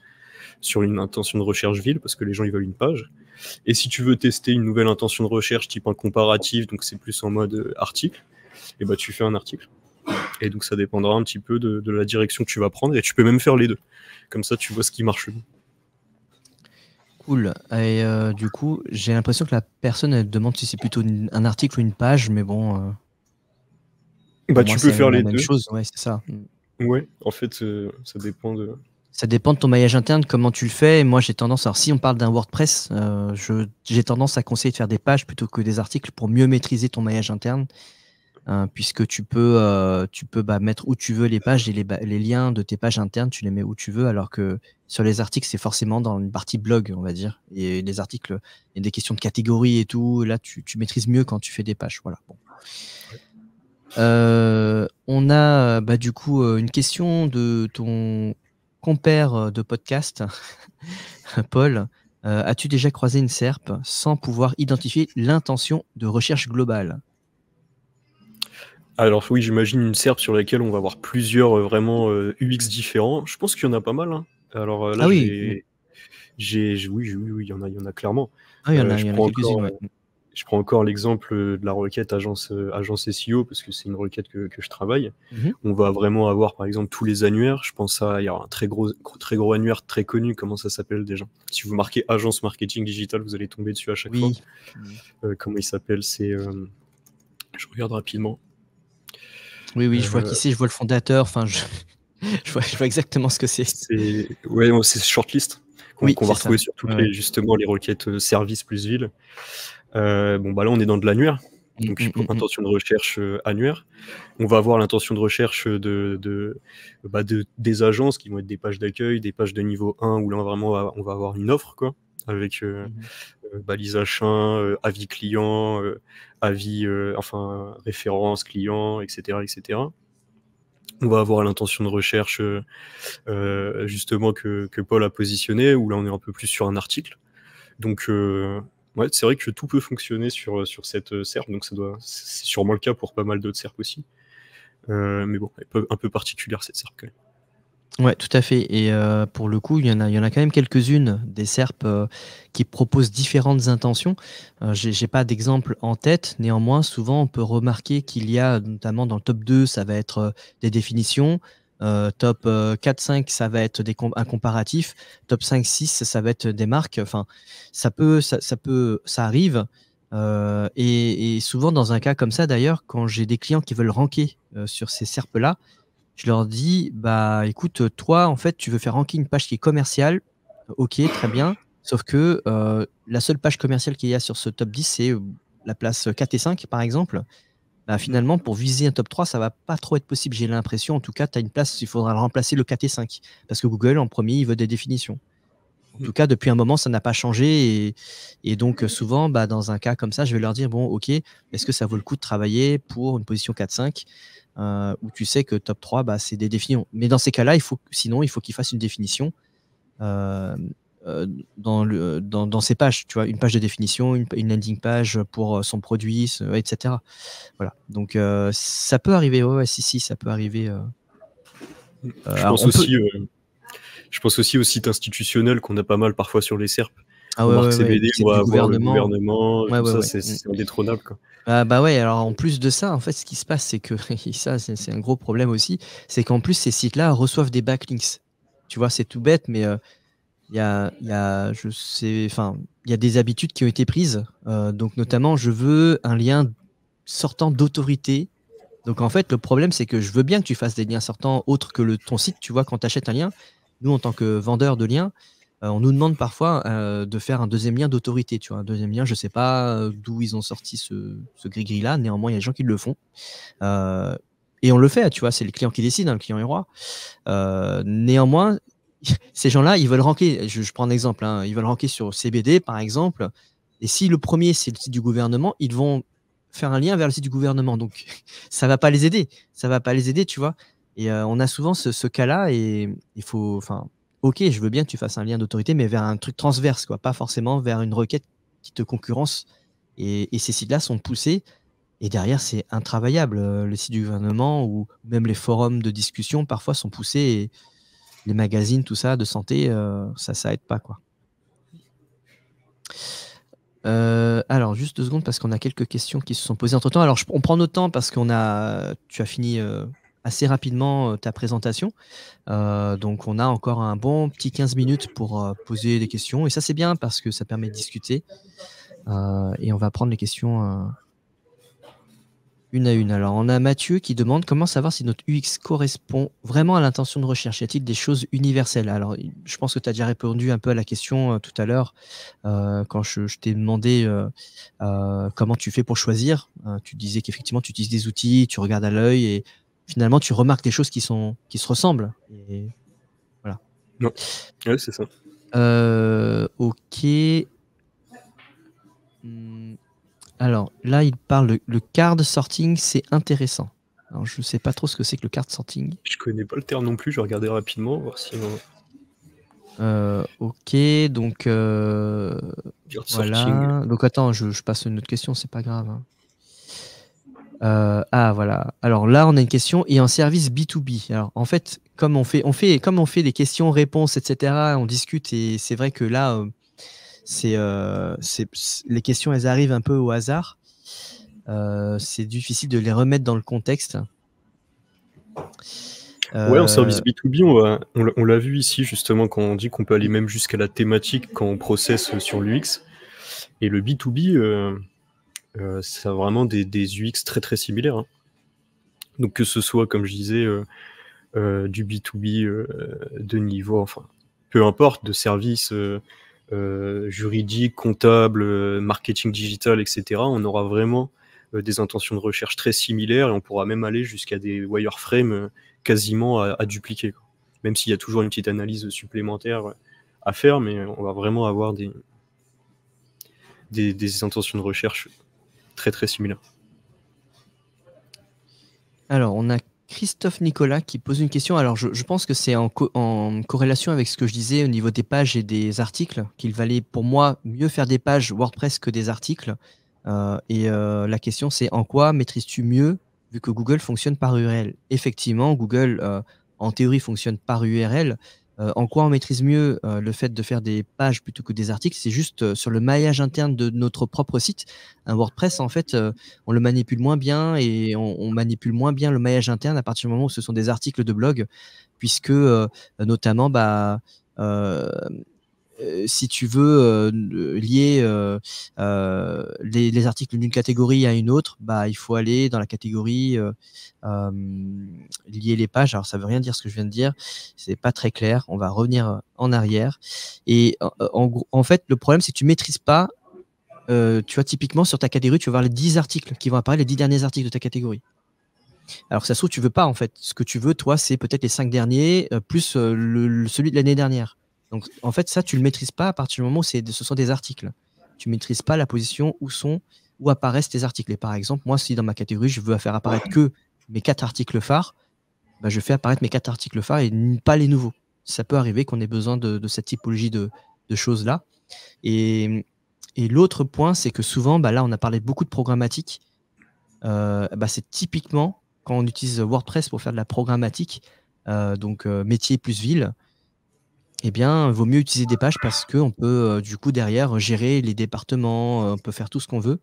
sur une intention de recherche ville, parce que les gens ils veulent une page. Et si tu veux tester une nouvelle intention de recherche, type un comparatif, donc c'est plus en mode euh, article, et eh bah ben, tu fais un article. Et donc ça dépendra un petit peu de, la direction que tu vas prendre, et tu peux même faire les deux. Comme ça, tu vois ce qui marche mieux. Cool. Et euh, du coup, j'ai l'impression que la personne elle demande si c'est plutôt un article ou une page, mais bon. Euh, bah, tu peux faire les deux. Chose, ouais, c'est ça. Mm. Ouais, en fait, ça dépend de, ça dépend de ton maillage interne, comment tu le fais. moi, j'ai tendance, alors si on parle d'un WordPress, euh, j'ai tendance à conseiller de faire des pages plutôt que des articles pour mieux maîtriser ton maillage interne, euh, puisque tu peux, euh, tu peux bah, mettre où tu veux les pages et les, liens de tes pages internes, tu les mets où tu veux, alors que sur les articles, c'est forcément dans une partie blog, on va dire. Et les articles, il y a des questions de catégorie et tout. Là, tu, maîtrises mieux quand tu fais des pages. Voilà. on a bah, du coup une question de ton compère euh, de podcast, Paul, euh, as-tu déjà croisé une serpe sans pouvoir identifier l'intention de recherche globale alors oui, j'imagine une serpe sur laquelle on va avoir plusieurs euh, vraiment UX différents. Je pense qu'il y en a pas mal. Hein. Alors là, ah oui. j'ai, oui, il y en a, il y en a clairement. Ah, il y en a, il y en a je prends encore l'exemple de la requête agence, euh, agence SEO, parce que c'est une requête que, je travaille. Mhm. On va vraiment avoir, par exemple, tous les annuaires. Je pense à, y un très gros, très gros annuaire très connu, comment ça s'appelle déjà Si vous marquez agence marketing digital, vous allez tomber dessus à chaque fois. Mhm. Euh, comment il s'appelle C'est, euh, Je regarde rapidement. Oui, oui, je vois qui je vois le fondateur, enfin, je... vois, exactement ce que c'est. Oui, c'est Shortlist. qu'on va retrouver sur toutes les, justement les requêtes service plus ville. Euh, bon, bah là, on est dans de l'annuaire. Mm, Donc, mm, mm, intention de recherche annuaire. Euh, on va avoir l'intention de recherche de, de, bah, de, des agences qui vont être des pages d'accueil, des pages de niveau 1, où là, vraiment, on va avoir une offre, quoi, avec euh, balisage, avis client, avis, enfin, référence client, etc., etc. On va avoir l'intention de recherche, justement, que, que, Paul a positionné, où là, on est un peu plus sur un article. Donc, Ouais, c'est vrai que tout peut fonctionner sur, euh, sur cette euh, SERP, donc ça doit, c'est sûrement le cas pour pas mal d'autres SERP aussi. Euh, mais bon, elle un peu particulière cette SERP quand même. Ouais, tout à fait. Et pour le coup, il y en a, il y en a quand même quelques-unes des SERP qui proposent différentes intentions. Je J'ai pas d'exemple en tête, néanmoins, souvent on peut remarquer qu'il y a notamment dans le top 2, ça va être des définitions, euh, top 4-5, euh, ça va être des un comparatif. Top 5-6, ça, va être des marques. Enfin, ça peut, ça, peut, ça arrive. Euh, et, souvent, dans un cas comme ça, d'ailleurs, quand j'ai des clients qui veulent ranker sur ces serpes-là, je leur dis bah écoute, toi, en fait, tu veux faire ranker une page qui est commerciale. Ok, très bien. Sauf que la seule page commerciale qu'il y a sur ce top 10, c'est la place 4 et 5, par exemple. Bah, finalement, pour viser un top 3, ça va pas trop être possible. J'ai l'impression, en tout cas, tu as une place, il faudra remplacer le 4 et 5. Parce que Google, en premier, il veut des définitions. En tout mm. cas, depuis un moment, ça n'a pas changé. Et, donc, mm. souvent, bah, dans un cas comme ça, je vais leur dire bon, OK, est-ce que ça vaut le coup de travailler pour une position 4-5 euh, où tu sais que top 3, bah, c'est des définitions. Mais dans ces cas-là, sinon, il faut qu'ils fassent une définition euh, euh, dans, le, dans, dans, ses pages, tu vois, une page de définition, une, landing page pour euh, son produit, euh, etc. Voilà. Donc ça peut arriver, ouais, si, si, ça peut arriver. je, pense aussi, aux sites je pense aussi au site institutionnel qu'on a pas mal parfois sur les SERP. Ah ouais, on va le gouvernement, ça, c'est mm. indétrônable. Quoi. Ah bah ouais, alors en plus de ça, en fait, ce qui se passe, c'est que, ça, c'est un gros problème aussi, c'est qu'en plus, ces sites-là reçoivent des backlinks. Tu vois, c'est tout bête, mais il y a, je sais, enfin, il y des habitudes qui ont été prises. Euh, donc, notamment, je veux un lien sortant d'autorité. Donc, en fait, le problème, c'est que je veux bien que tu fasses des liens sortants autres que le, ton site. Tu vois, quand tu achètes un lien, nous, en tant que vendeur de liens, euh, on nous demande parfois euh, de faire un deuxième lien d'autorité. Tu vois, un deuxième lien, je ne sais pas d'où ils ont sorti ce, ce gris-gris-là. Néanmoins, il y a des gens qui le font. et on le fait, tu vois, c'est le client qui décide, hein, le client est roi. néanmoins, ces gens-là, ils veulent ranker, je, prends un exemple, hein, ils veulent ranker sur CBD par exemple, et si le premier c'est le site du gouvernement, ils vont faire un lien vers le site du gouvernement, donc ça va pas les aider, ça va pas les aider, tu vois. Et euh, on a souvent ce, cas-là, et il faut, enfin, ok, je veux bien que tu fasses un lien d'autorité, mais vers un truc transverse, quoi, pas forcément vers une requête qui te concurrence. Et, ces sites-là sont poussés, et derrière, c'est intravaillable. Euh, le site du gouvernement ou même les forums de discussion parfois sont poussés, et, les magazines, tout ça, de santé, euh, ça, ça aide pas, quoi. Euh, alors, juste deux secondes parce qu'on a quelques questions qui se sont posées entre temps. Alors, on prend notre temps parce qu'on a, tu as fini euh, assez rapidement ta présentation. donc, on a encore un bon petit 15 minutes pour poser des questions. Et ça, c'est bien parce que ça permet de discuter. et on va prendre les questions une à une. Alors, on a Mathieu qui demande comment savoir si notre UX correspond vraiment à l'intention de recherche. Y a-t-il des choses universelles Alors, je pense que tu as déjà répondu un peu à la question euh, tout à l'heure euh, quand je, t'ai demandé euh, comment tu fais pour choisir. tu disais qu'effectivement, tu utilises des outils, tu regardes à l'œil et finalement, tu remarques des choses qui, sont, qui se ressemblent. Et voilà. Oui, c'est ça. ok. Alors là, il parle le, card sorting, c'est intéressant. Je ne sais pas trop ce que c'est que le card sorting. Je ne connais pas le terme non plus, je vais regarder rapidement, voir si. Euh, ok, donc euh, voilà. Donc attends, je, passe une autre question, c'est pas grave. Hein. Euh, ah voilà. Alors là, on a une question et un service B2B. Alors en fait, comme on fait, on fait, comme on fait des questions-réponses, etc. On discute et c'est vrai que là, euh, c'est les questions, elles arrivent un peu au hasard. Euh, c'est difficile de les remettre dans le contexte. Euh, ouais, en service B2B, on, l'a vu ici justement quand on dit qu'on peut aller même jusqu'à la thématique quand on processe sur l'UX. Et le B2B, ça a vraiment des, UX très très similaires. Hein. Donc que ce soit, comme je disais, du B2B de niveau, enfin, peu importe, de service euh, juridique, comptable, euh, marketing digital, etc., on aura vraiment euh, des intentions de recherche très similaires et on pourra même aller jusqu'à des wireframes quasiment à, dupliquer. Même s'il y a toujours une petite analyse supplémentaire à faire, mais on va vraiment avoir des, des, des intentions de recherche très très similaires. Alors, on a Christophe Nicolas qui pose une question. Alors, je, pense que c'est en, corrélation avec ce que je disais au niveau des pages et des articles, qu'il valait pour moi mieux faire des pages WordPress que des articles. Euh, et euh, la question, c'est en quoi maîtrises-tu mieux vu que Google fonctionne par URL Effectivement, Google, euh, en théorie, fonctionne par URL, euh, en quoi on maîtrise mieux euh, le fait de faire des pages plutôt que des articles C'est juste euh, sur le maillage interne de notre propre site. Un WordPress, en fait, on le manipule moins bien et on, on, manipule moins bien le maillage interne à partir du moment où ce sont des articles de blog, puisque notamment, bah, euh, si tu veux euh, euh, lier les, articles d'une catégorie à une autre, bah, il faut aller dans la catégorie lier les pages. Alors ça veut rien dire ce que je viens de dire, c'est pas très clair. On va revenir en arrière. Et en, fait, le problème c'est que tu maîtrises pas tu vois, typiquement sur ta catégorie, tu vas voir les 10 articles qui vont apparaître, les 10 derniers articles de ta catégorie. Alors ça se trouve, tu veux pas en fait. Ce que tu veux, toi, c'est peut-être les 5 derniers, plus celui de l'année dernière. Donc en fait, ça, tu le maîtrises pas à partir du moment où ce sont des articles. Tu maîtrises pas la position où sont où apparaissent tes articles. Et par exemple, moi, si dans ma catégorie, je veux faire apparaître que mes quatre articles phares, bah, je fais apparaître mes quatre articles phares et pas les nouveaux. Ça peut arriver qu'on ait besoin de, cette typologie de, choses-là. Et, l'autre point, c'est que souvent, bah, là, on a parlé beaucoup de programmatique. Euh, bah, c'est typiquement quand on utilise WordPress pour faire de la programmatique, euh, donc euh, métier plus ville, eh bien, vaut mieux utiliser des pages parce qu'on peut, euh, du coup, derrière, euh, gérer les départements, euh, on peut faire tout ce qu'on veut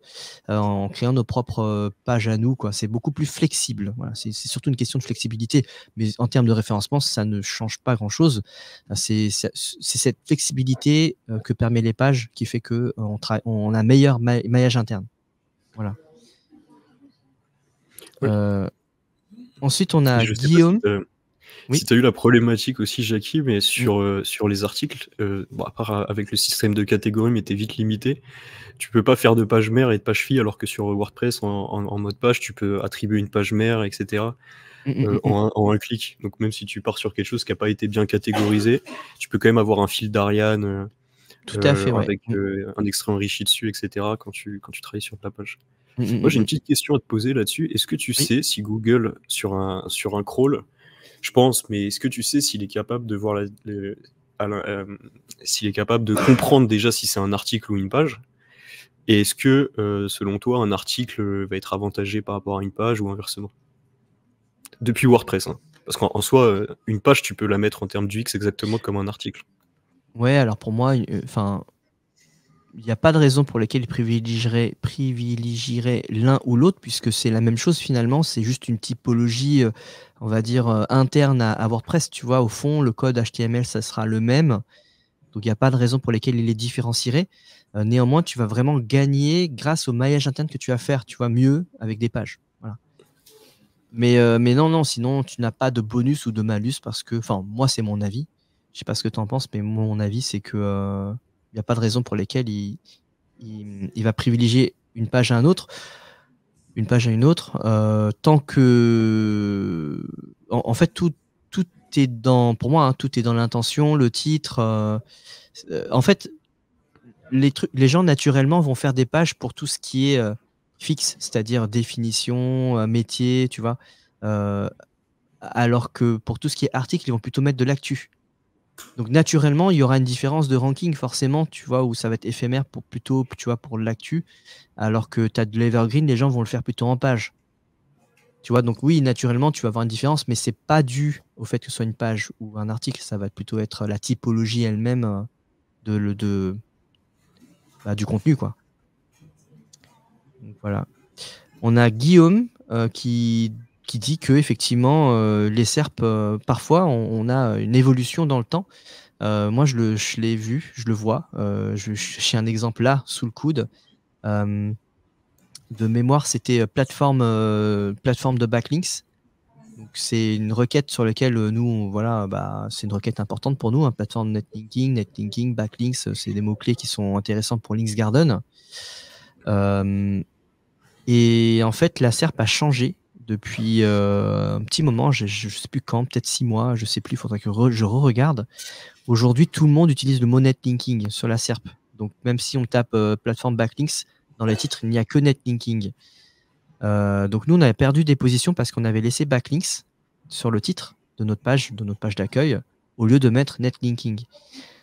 en créant nos propres pages à nous. C'est beaucoup plus flexible. c'est, surtout une question de flexibilité. Mais en termes de référencement, ça ne change pas grand-chose. C'est, cette flexibilité que permet les pages qui fait qu'on on a un meilleur maillage interne. Voilà. ensuite, on a Guillaume. Si tu as eu la problématique aussi, Jackie, mais sur, mm. euh, sur les articles, euh, à part euh, avec le système de catégorie, mais tu es vite limité, tu peux pas faire de page mère et de page fille, alors que sur WordPress, en, mode page, tu peux attribuer une page mère, etc. Mm, mm, en, un, clic. Donc même si tu pars sur quelque chose qui n'a pas été bien catégorisé, tu peux quand même avoir un fil d'Ariane. Tout à fait. Avec un extrait enrichi dessus, etc. Quand tu, quand tu travailles sur ta page. Moi, j'ai une petite question à te poser là-dessus. Est-ce que tu sais si Google, sur un, sur un crawl, je pense, mais est-ce que tu sais s'il est capable de voir la, euh, s'il est capable de comprendre déjà si c'est un article ou une page Et est-ce que, euh, selon toi, un article va être avantagé par rapport à une page ou inversement Depuis WordPress, hein. parce qu'en soi, euh, une page, tu peux la mettre en termes x exactement comme un article. Ouais, alors pour moi, enfin, il n'y a pas de raison pour laquelle il privilégierait l'un ou l'autre, puisque c'est la même chose finalement, c'est juste une typologie, euh, on va dire, euh, interne à, WordPress. Tu vois, au fond, le code HTML, ça sera le même. Donc il n'y a pas de raison pour laquelle il les différencierait. Euh, néanmoins, tu vas vraiment gagner grâce au maillage interne que tu vas faire, tu vois, mieux avec des pages. Mais, mais non, non, sinon tu n'as pas de bonus ou de malus parce que, enfin, moi c'est mon avis. Je ne sais pas ce que tu en penses, mais mon avis c'est que n'y a pas de raison pour laquelle il, va privilégier une page à un autre, une page à une autre, euh, tant que, en, fait, tout, tout est dans, pour moi, hein, tout est dans l'intention, le titre. Euh, euh, en fait, les, trucs, les gens naturellement vont faire des pages pour tout ce qui est fixe, c'est-à-dire définition, métier, tu vois. alors que pour tout ce qui est article, ils vont plutôt mettre de l'actu. Donc naturellement, il y aura une différence de ranking forcément, tu vois, où ça va être éphémère pour plutôt, tu vois, pour l'actu, alors que tu as de l'evergreen, les gens vont le faire plutôt en page. Tu vois, donc oui, naturellement, tu vas avoir une différence, mais c'est pas dû au fait que ce soit une page ou un article, ça va plutôt être la typologie elle-même euh, de, de bah, du contenu, quoi. voilà. On a Guillaume euh, qui qui dit que effectivement euh, les SERP, euh, parfois on, a une évolution dans le temps. Euh, moi je l'ai vu, je le vois. je suis un exemple là sous le coude. de mémoire, c'était plateforme plateforme de backlinks. c'est une requête sur laquelle nous voilà bah, c'est une requête importante pour nous. Hein, plateforme netlinking, netlinking, backlinks, c'est des mots clés qui sont intéressants pour Links Garden. et en fait, la SERP a changé depuis euh, un petit moment, je ne sais plus quand, peut-être six mois, je ne sais plus, il faudrait que je re-regarde. Aujourd'hui, tout le monde utilise le mot netlinking sur la SERP. Donc, même si on tape euh, plateforme backlinks, dans les titres, il n'y a que netlinking. Euh, donc, nous, on avait perdu des positions parce qu'on avait laissé backlinks sur le titre de notre page, de notre page d'accueil, au lieu de mettre netlinking.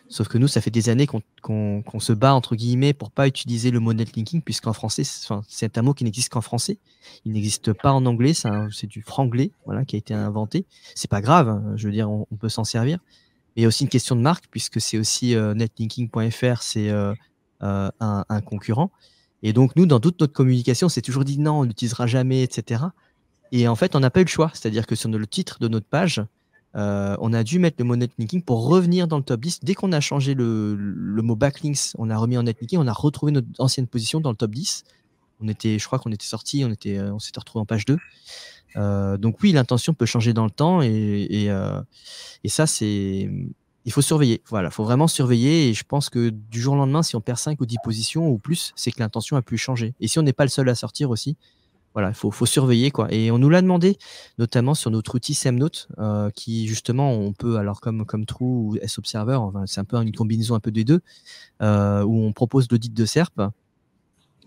Sauf que nous, ça fait des années qu'on se bat, entre guillemets, pour pas utiliser le mot netlinking, puisqu'en français, c'est un mot qui n'existe qu'en français. Il n'existe pas en anglais, c'est du franglais voilà, qui a été inventé. C'est pas grave, hein, je veux dire, on, peut s'en servir. Mais il y a aussi une question de marque, puisque c'est aussi euh, netlinking.fr, c'est euh, euh, un, concurrent. Et donc, nous, dans toute notre communication, c'est toujours dit non, on n'utilisera jamais, etc. Et en fait, on n'a pas eu le choix. C'est-à-dire que sur le titre de notre page, euh, on a dû mettre le mot netlinking pour revenir dans le top 10. Dès qu'on a changé le, mot backlinks, on a remis en netlinking, on a retrouvé notre ancienne position dans le top 10. On était, je crois qu'on était sorti, on était, on s'était retrouvé en page 2. Euh, donc oui, l'intention peut changer dans le temps euh, et, ça c'est, il faut surveiller. Voilà, faut vraiment surveiller et je pense que du jour au lendemain, si on perd 5 ou 10 positions ou plus, c'est que l'intention a pu changer. Et si on n'est pas le seul à sortir aussi, voilà, il faut, surveiller quoi. Et on nous l'a demandé, notamment sur notre outil Semnote, euh, qui justement on peut alors comme comme True ou S Observer, c'est un peu une combinaison un peu des deux, euh, où on propose l'audit de SERP.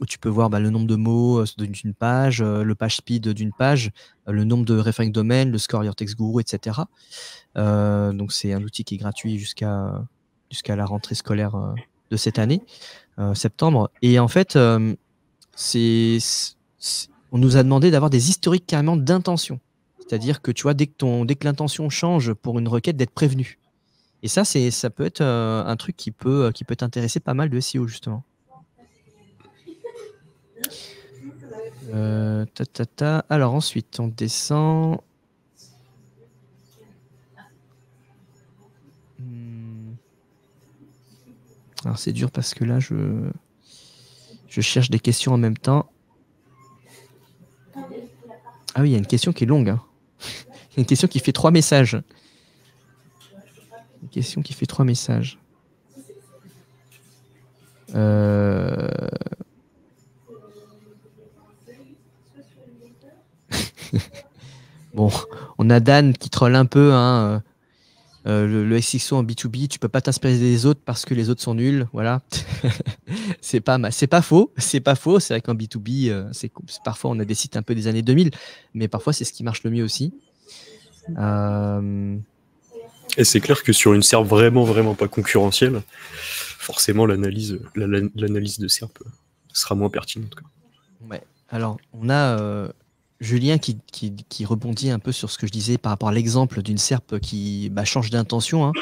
Où tu peux voir bah, le nombre de mots euh, d'une page, le page speed d'une page, le nombre de références domaine, le score Your Text Guru, etc. donc c'est un outil qui est gratuit jusqu'à jusqu'à la rentrée scolaire de cette année, septembre. Et en fait, c'est on nous a demandé d'avoir des historiques carrément d'intention. C'est-à-dire que tu vois, dès que, ton, dès que l'intention change pour une requête, d'être prévenu. Et ça, c'est, ça peut être euh, un truc qui peut, euh, qui peut t'intéresser pas mal de SEO, justement. Euh, Alors ensuite, on descend. Hmm. Alors c'est dur parce que là, je, je cherche des questions en même temps. Ah oui, il y a une question qui est longue. Hein. une question qui fait trois messages. Une question qui fait trois messages. Euh. bon, on a Dan qui troll un peu. Hein. Euh, le, SXO en B2B, tu peux pas t'inspirer des autres parce que les autres sont nuls. Voilà. c'est pas c'est pas faux. C'est pas faux. C'est vrai qu'en B2B, euh, c'est parfois on a des sites un peu des années 2000, mais parfois c'est ce qui marche le mieux aussi. Euh, Et c'est clair que sur une SERP vraiment, vraiment pas concurrentielle, forcément l'analyse l'analyse de SERP sera moins pertinente. Alors, on a Julien qui, qui, qui, rebondit un peu sur ce que je disais par rapport à l'exemple d'une serpe qui bah, change d'intention. Hein.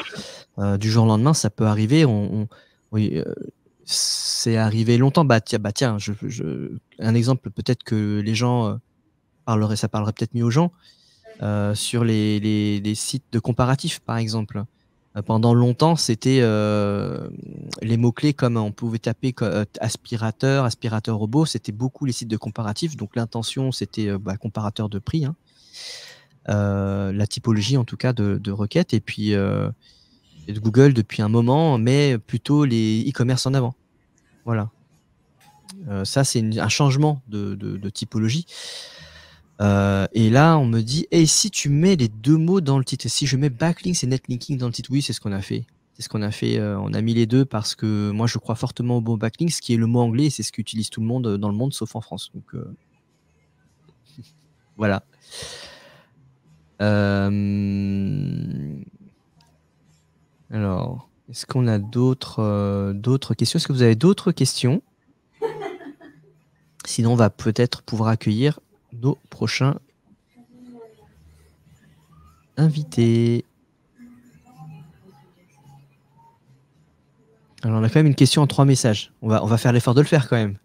Euh, du jour au lendemain, ça peut arriver. On, oui, euh, c'est arrivé longtemps. Bah, tiens, bah, tiens je, je, un exemple peut-être que les gens euh, parleraient, ça parlerait peut-être mieux aux gens. sur les, les, les, sites de comparatifs, par exemple. Euh, pendant longtemps, c'était euh, les mots-clés comme on pouvait taper euh, aspirateur, aspirateur robot, c'était beaucoup les sites de comparatifs. Donc l'intention, c'était bah, comparateur de prix, hein. la typologie en tout cas de, requêtes, et puis de Google depuis un moment, mais plutôt les e-commerce en avant. Voilà. ça, c'est un changement de typologie. Euh, et là, on me dit, et si tu mets les deux mots dans le titre, si je mets backlinks et netlinking dans le titre, oui, c'est ce qu'on a fait. C'est ce qu'on a fait. Euh, on a mis les deux parce que moi, je crois fortement au mot ce qui est le mot anglais, c'est ce qu'utilise tout le monde euh, dans le monde, sauf en France. Donc voilà. Alors, est-ce qu'on a d'autres d'autres questions Est-ce que vous avez d'autres questions Sinon, on va peut-être pouvoir accueillir nos prochains invités. Alors, on a quand même une question en trois messages. On va, on va faire l'effort de le faire quand même.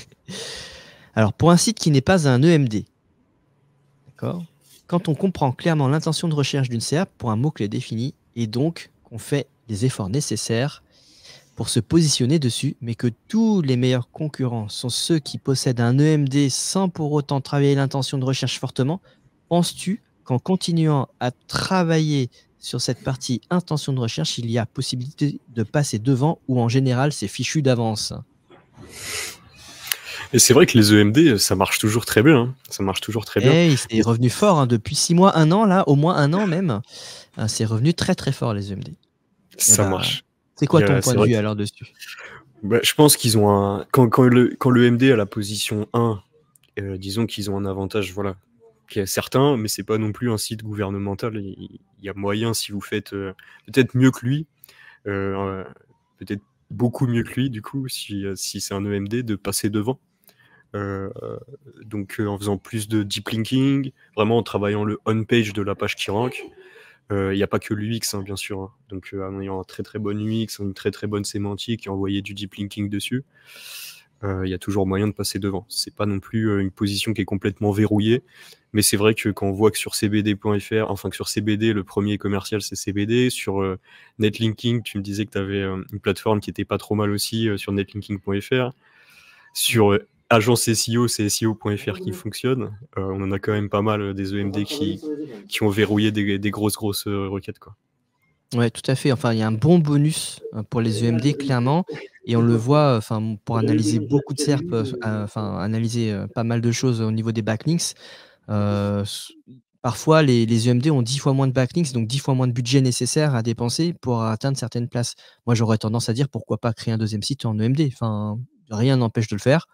Alors, pour un site qui n'est pas un EMD, d'accord Quand on comprend clairement l'intention de recherche d'une CA pour un mot-clé défini et donc qu'on fait les efforts nécessaires pour se positionner dessus, mais que tous les meilleurs concurrents sont ceux qui possèdent un EMD sans pour autant travailler l'intention de recherche fortement, penses-tu qu'en continuant à travailler sur cette partie intention de recherche, il y a possibilité de passer devant ou en général c'est fichu d'avance et c'est vrai que les EMD, ça marche toujours très bien. Hein. Ça marche toujours très bien. Et eh, revenu fort hein, depuis six mois, un an là, au moins un an même. Ah, c'est revenu très très fort les EMD. Ça eh ben, marche. C'est quoi ton euh, point de vue alors dessus bah, Je pense qu'ils ont un. Quand, quand, le, MD a la position 1, euh, disons qu'ils ont un avantage voilà, qui est certain, mais c'est pas non plus un site gouvernemental. Il, y a moyen, si vous faites euh, peut-être mieux que lui, peut-être beaucoup mieux que lui, du coup, si, c'est un EMD, de passer devant. donc en faisant plus de deep linking, vraiment en travaillant le on-page de la page qui rank, il euh, n'y a pas que l'UX, hein, bien sûr. Hein. Donc, euh, en ayant un très très bon UX, une très très bonne sémantique et envoyer du deep linking dessus, il euh, y a toujours moyen de passer devant. Ce n'est pas non plus une position qui est complètement verrouillée, mais c'est vrai que quand on voit que sur cbd.fr, enfin que sur CBD, le premier commercial c'est CBD, sur Netlinking, tu me disais que tu avais une plateforme qui n'était pas trop mal aussi sur netlinking.fr, sur agence SEO, c'est SEO.fr qui mmh. fonctionne. Euh, on en a quand même pas mal euh, des EMD qui, e qui ont verrouillé des, grosses, grosses euh, requêtes. Quoi. Ouais, tout à fait. Enfin, il y a un bon bonus pour les EMD, clairement. Et on le voit, enfin, pour analyser beaucoup de SERP, enfin, analyser pas mal de choses au niveau des backlinks. parfois, les, les, EMD ont 10 fois moins de backlinks, donc 10 fois moins de budget nécessaire à dépenser pour atteindre certaines places. Moi, j'aurais tendance à dire pourquoi pas créer un deuxième site en EMD. Enfin, rien n'empêche de le faire.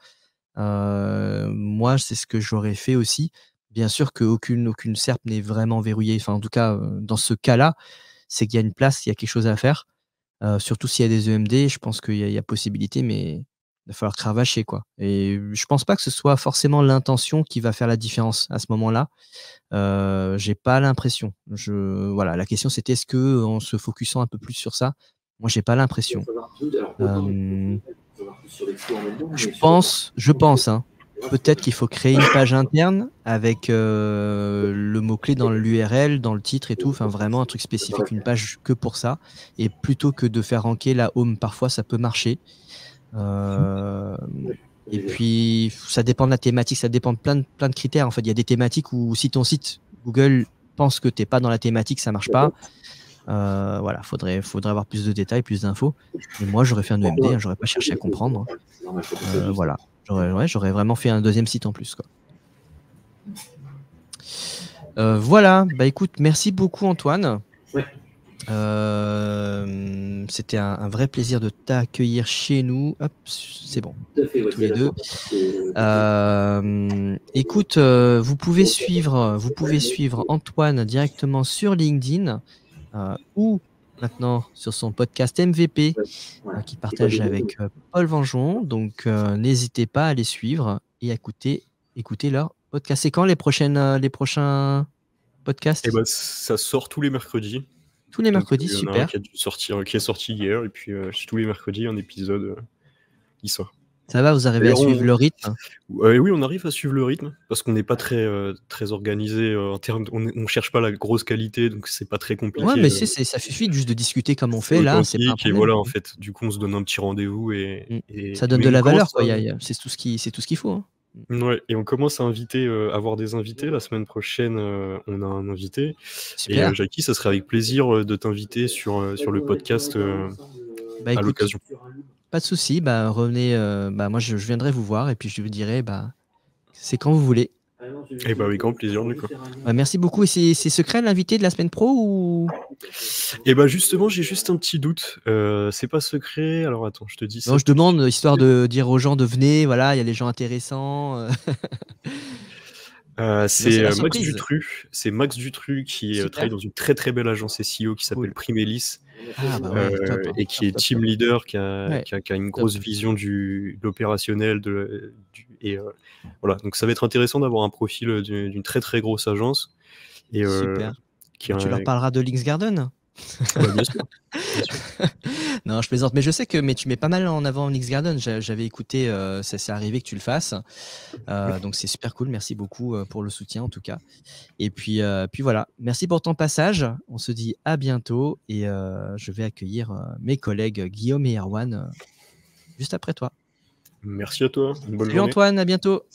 Euh, moi, c'est ce que j'aurais fait aussi. Bien sûr qu'aucune aucune serpe n'est vraiment verrouillée. Enfin, en tout cas, euh, dans ce cas-là, c'est qu'il y a une place, il y a quelque chose à faire. Euh, surtout s'il y a des EMD, je pense qu'il y, a possibilité, mais il va falloir cravacher. Quoi. Et je pense pas que ce soit forcément l'intention qui va faire la différence à ce moment-là. Euh, j'ai pas l'impression. Je, voilà, la question c'était est-ce que en se focusant un peu plus sur ça, moi j'ai pas l'impression. Je pense, je pense, hein. Peut-être qu'il faut créer une page interne avec euh, le mot-clé dans l'URL, dans le titre et tout. Enfin, vraiment un truc spécifique, une page que pour ça. Et plutôt que de faire ranker la home, parfois ça peut marcher. Euh, et puis, ça dépend de la thématique, ça dépend de plein de, plein de critères. En fait, il y a des thématiques où si ton site Google pense que tu n'es pas dans la thématique, ça marche pas. Euh, voilà, faudrait, faudrait avoir plus de détails, plus d'infos. Et moi, j'aurais fait un EMD, hein, j'aurais pas cherché à comprendre. Euh, voilà, j'aurais, vraiment fait un deuxième site en plus. Euh, voilà, bah écoute, merci beaucoup Antoine. c'était un, vrai plaisir de t'accueillir chez nous. c'est bon. Tous les deux. écoute, vous pouvez suivre, vous pouvez suivre Antoine directement sur LinkedIn. Euh, ou maintenant sur son podcast MVP euh, qui partage avec euh, Paul Vanjon, Donc n'hésitez pas à les suivre et à écouter, leur podcast. C'est quand les, prochains podcasts eh ben, Ça sort tous les mercredis. Tous les mercredis, super. Qui, qui est sorti hier, et puis tous les mercredis, un épisode qui sort. Ça va, vous arrivez à suivre le rythme Oui, on arrive à suivre le rythme parce qu'on n'est pas très, euh, très organisé euh, en termes. On ne cherche pas la grosse qualité, donc c'est pas très compliqué. Ouais, mais euh. ça suffit juste de discuter comme on fait là. C'est et voilà, en fait, du coup, on se donne un petit rendez-vous et, mm. Ça donne de la valeur, c'est tout ce qu'il faut. Hein. Mm. et on commence à inviter, avoir des invités. La semaine prochaine, on a un invité. Et Jackie, ça serait avec plaisir de t'inviter sur, sur le podcast bah, à l'occasion. Pas de souci, ben revenez, euh, bah, moi je, viendrai vous voir et puis je vous dirai, bah, c'est quand vous voulez. Et eh bah oui, grand plaisir bah, merci beaucoup. Et c'est secret l'invité de la semaine pro ou Et eh bah justement, j'ai juste un petit doute. Euh, c'est pas secret. Alors attends, je te dis. Ça. Non, je demande histoire de dire aux gens de venir. Voilà, il y a des gens intéressants. Euh. c'est Max Dutru, c'est Max Dutru qui travaille dans une très très belle agence SEO qui s'appelle Primelis, ah, bah euh, hein. et qui est team leader, qui a, une grosse vision du, de l'opérationnel. De, et euh, voilà, donc ça va être intéressant d'avoir un profil euh, d'une très très grosse agence. Et, Super. Qui tu leur parleras de Links Garden non, je plaisante, mais je sais que mais tu mets pas mal en avant Nix Garden. J'avais écouté, ça euh, s'est arrivé que tu le fasses. Euh, donc c'est super cool. Merci beaucoup euh, pour le soutien en tout cas. Et puis, puis voilà. Merci pour ton passage. On se dit à bientôt et je vais accueillir mes collègues Guillaume et Erwan juste après toi. Merci à toi. Antoine, à bientôt.